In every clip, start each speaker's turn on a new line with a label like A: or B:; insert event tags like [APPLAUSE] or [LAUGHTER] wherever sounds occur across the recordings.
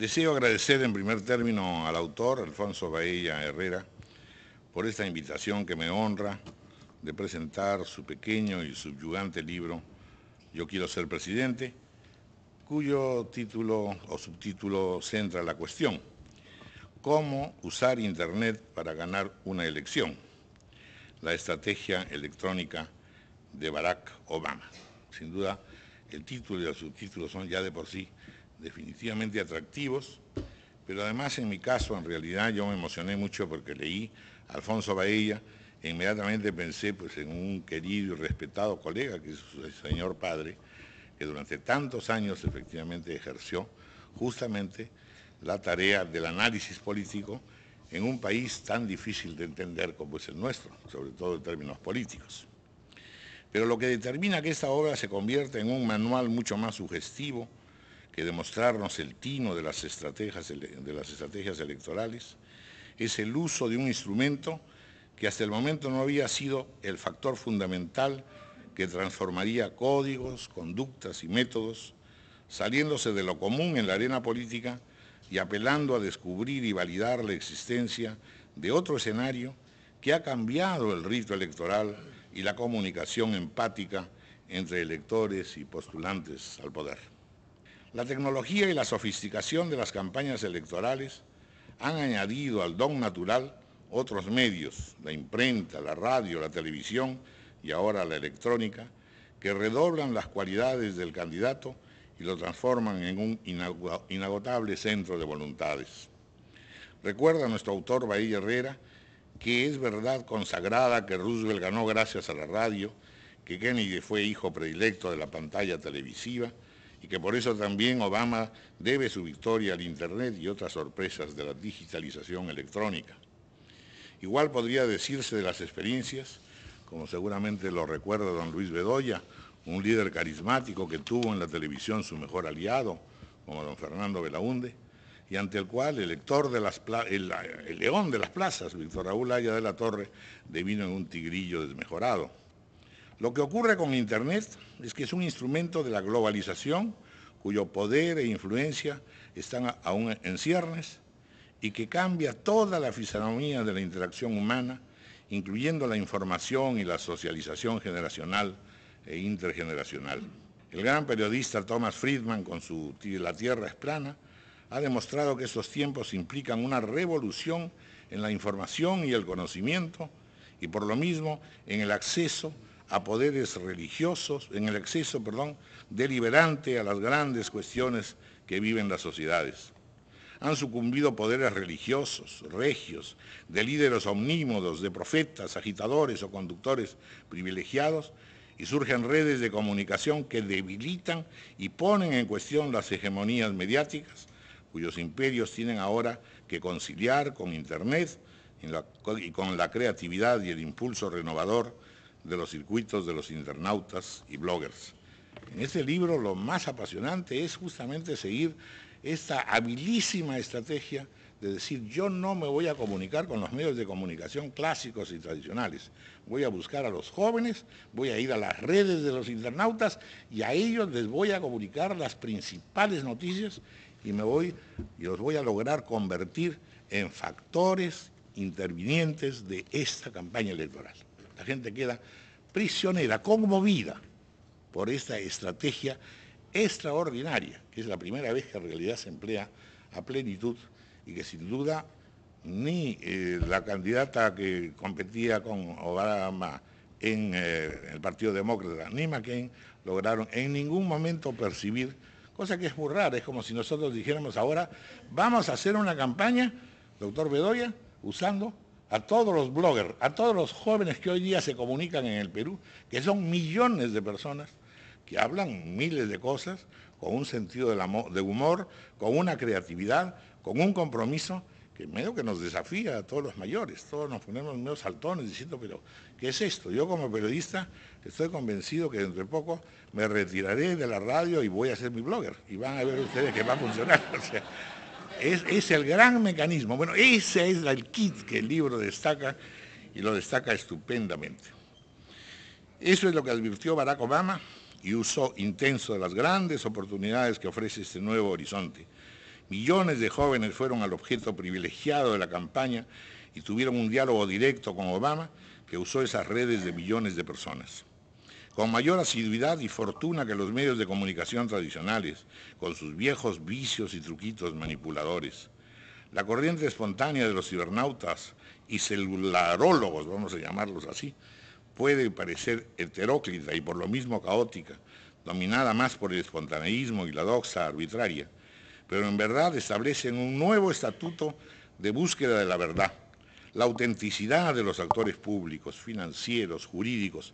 A: Deseo agradecer en primer término al autor, Alfonso Baella Herrera, por esta invitación que me honra de presentar su pequeño y subyugante libro Yo quiero ser presidente, cuyo título o subtítulo centra la cuestión, ¿cómo usar Internet para ganar una elección? La estrategia electrónica de Barack Obama. Sin duda, el título y el subtítulo son ya de por sí definitivamente atractivos, pero además en mi caso, en realidad, yo me emocioné mucho porque leí Alfonso Baella e inmediatamente pensé pues, en un querido y respetado colega que es su señor padre, que durante tantos años efectivamente ejerció justamente la tarea del análisis político en un país tan difícil de entender como es el nuestro, sobre todo en términos políticos. Pero lo que determina que esta obra se convierta en un manual mucho más sugestivo que demostrarnos el tino de las estrategias, de las estrategias electorales, es el uso de un instrumento que hasta el momento no había sido el factor fundamental que transformaría códigos, conductas y métodos, saliéndose de lo común en la arena política y apelando a descubrir y validar la existencia de otro escenario que ha cambiado el rito electoral y la comunicación empática entre electores y postulantes al poder. La tecnología y la sofisticación de las campañas electorales han añadido al don natural otros medios, la imprenta, la radio, la televisión y ahora la electrónica, que redoblan las cualidades del candidato y lo transforman en un inagotable centro de voluntades. Recuerda nuestro autor Bahía Herrera que es verdad consagrada que Roosevelt ganó gracias a la radio, que Kennedy fue hijo predilecto de la pantalla televisiva, y que por eso también Obama debe su victoria al Internet y otras sorpresas de la digitalización electrónica. Igual podría decirse de las experiencias, como seguramente lo recuerda don Luis Bedoya, un líder carismático que tuvo en la televisión su mejor aliado, como don Fernando Belaunde, y ante el cual el, león de las plazas, Víctor Raúl Haya de la Torre, devino en un tigrillo desmejorado. Lo que ocurre con Internet es que es un instrumento de la globalización cuyo poder e influencia están aún en ciernes y que cambia toda la fisonomía de la interacción humana, incluyendo la información y la socialización generacional e intergeneracional. El gran periodista Thomas Friedman, con su La Tierra es plana, ha demostrado que estos tiempos implican una revolución en la información y el conocimiento, y por lo mismo en el acceso a poderes religiosos, en el exceso, perdón, deliberante a las grandes cuestiones que viven las sociedades. Han sucumbido poderes religiosos, regios, de líderes omnímodos, de profetas, agitadores o conductores privilegiados, y surgen redes de comunicación que debilitan y ponen en cuestión las hegemonías mediáticas, cuyos imperios tienen ahora que conciliar con Internet y con la creatividad y el impulso renovador de los circuitos de los internautas y bloggers. En este libro lo más apasionante es justamente seguir esta habilísima estrategia de decir yo no me voy a comunicar con los medios de comunicación clásicos y tradicionales, voy a buscar a los jóvenes, voy a ir a las redes de los internautas y a ellos les voy a comunicar las principales noticias y me voy y los voy a lograr convertir en factores intervinientes de esta campaña electoral. La gente queda prisionera, conmovida por esta estrategia extraordinaria, que es la primera vez que en realidad se emplea a plenitud y que sin duda ni eh, la candidata que competía con Obama eh, en el Partido Demócrata, ni McCain lograron en ningún momento percibir, cosa que es muy rara, es como si nosotros dijéramos ahora, vamos a hacer una campaña, doctor Bedoya, usando a todos los bloggers, a todos los jóvenes que hoy día se comunican en el Perú, que son millones de personas, que hablan miles de cosas, con un sentido de humor, con una creatividad, con un compromiso, que medio que nos desafía a todos los mayores, todos nos ponemos medio saltones diciendo, pero ¿qué es esto? Yo como periodista estoy convencido que dentro de poco me retiraré de la radio y voy a ser mi blogger, y van a ver ustedes que va a funcionar. [LAUGHS] Es, es el gran mecanismo. Bueno, ese es el kit que el libro destaca y lo destaca estupendamente. Eso es lo que advirtió Barack Obama y usó intenso de las grandes oportunidades que ofrece este nuevo horizonte. Millones de jóvenes fueron al objeto privilegiado de la campaña y tuvieron un diálogo directo con Obama que usó esas redes de millones de personas con mayor asiduidad y fortuna que los medios de comunicación tradicionales, con sus viejos vicios y truquitos manipuladores. La corriente espontánea de los cibernautas y celularólogos, vamos a llamarlos así, puede parecer heteróclita y por lo mismo caótica, dominada más por el espontaneísmo y la doxa arbitraria, pero en verdad establecen un nuevo estatuto de búsqueda de la verdad, la autenticidad de los actores públicos, financieros, jurídicos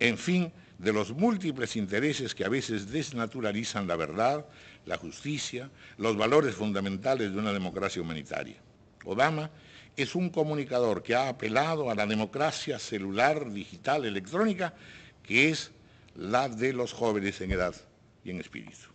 A: en fin, de los múltiples intereses que a veces desnaturalizan la verdad, la justicia, los valores fundamentales de una democracia humanitaria. Obama es un comunicador que ha apelado a la democracia celular, digital, electrónica, que es la de los jóvenes en edad y en espíritu.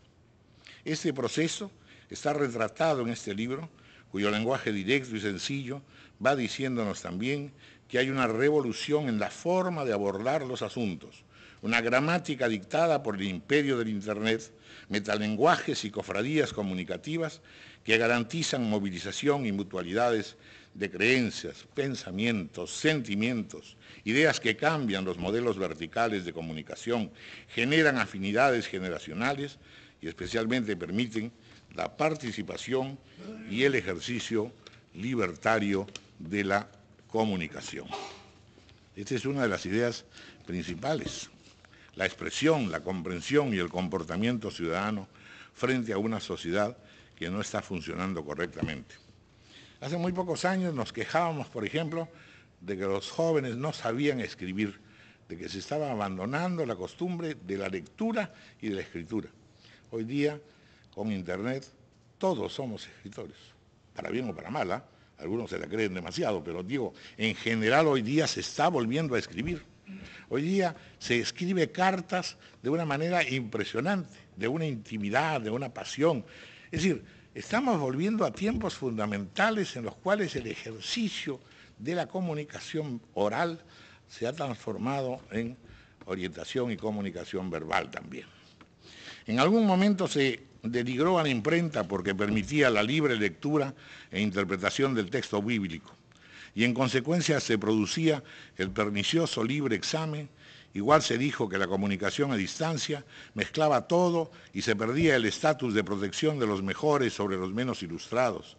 A: Este proceso está retratado en este libro, cuyo lenguaje directo y sencillo va diciéndonos también que hay una revolución en la forma de abordar los asuntos, una gramática dictada por el imperio del Internet, metalenguajes y cofradías comunicativas que garantizan movilización y mutualidades de creencias, pensamientos, sentimientos, ideas que cambian los modelos verticales de comunicación, generan afinidades generacionales y especialmente permiten la participación y el ejercicio libertario de la comunicación. Esta es una de las ideas principales, la expresión, la comprensión y el comportamiento ciudadano frente a una sociedad que no está funcionando correctamente. Hace muy pocos años nos quejábamos, por ejemplo, de que los jóvenes no sabían escribir, de que se estaba abandonando la costumbre de la lectura y de la escritura. Hoy día, con Internet, todos somos escritores, para bien o para mala, ¿ah? algunos se la creen demasiado, pero digo, en general hoy día se está volviendo a escribir. Hoy día se escribe cartas de una manera impresionante, de una intimidad, de una pasión. Es decir, estamos volviendo a tiempos fundamentales en los cuales el ejercicio de la comunicación oral se ha transformado en orientación y comunicación verbal también. En algún momento se denigró a la imprenta porque permitía la libre lectura e interpretación del texto bíblico y en consecuencia se producía el pernicioso libre examen, igual se dijo que la comunicación a distancia mezclaba todo y se perdía el estatus de protección de los mejores sobre los menos ilustrados.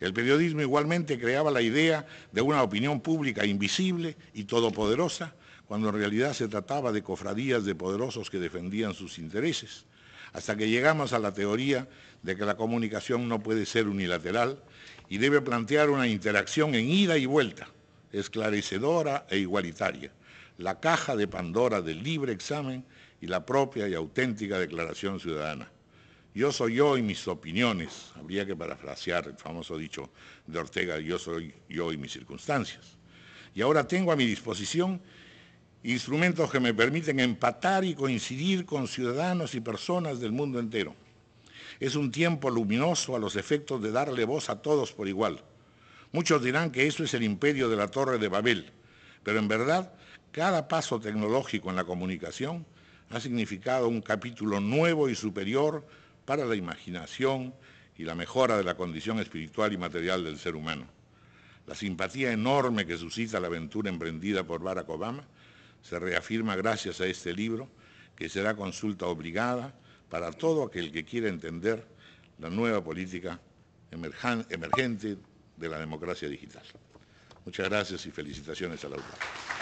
A: El periodismo igualmente creaba la idea de una opinión pública invisible y todopoderosa, cuando en realidad se trataba de cofradías de poderosos que defendían sus intereses hasta que llegamos a la teoría de que la comunicación no puede ser unilateral y debe plantear una interacción en ida y vuelta, esclarecedora e igualitaria, la caja de Pandora del libre examen y la propia y auténtica declaración ciudadana. Yo soy yo y mis opiniones, habría que parafrasear el famoso dicho de Ortega, yo soy yo y mis circunstancias. Y ahora tengo a mi disposición instrumentos que me permiten empatar y coincidir con ciudadanos y personas del mundo entero. Es un tiempo luminoso a los efectos de darle voz a todos por igual. Muchos dirán que eso es el imperio de la Torre de Babel, pero en verdad cada paso tecnológico en la comunicación ha significado un capítulo nuevo y superior para la imaginación y la mejora de la condición espiritual y material del ser humano. La simpatía enorme que suscita la aventura emprendida por Barack Obama se reafirma gracias a este libro, que será consulta obligada para todo aquel que quiera entender la nueva política emergente de la democracia digital. Muchas gracias y felicitaciones al autor.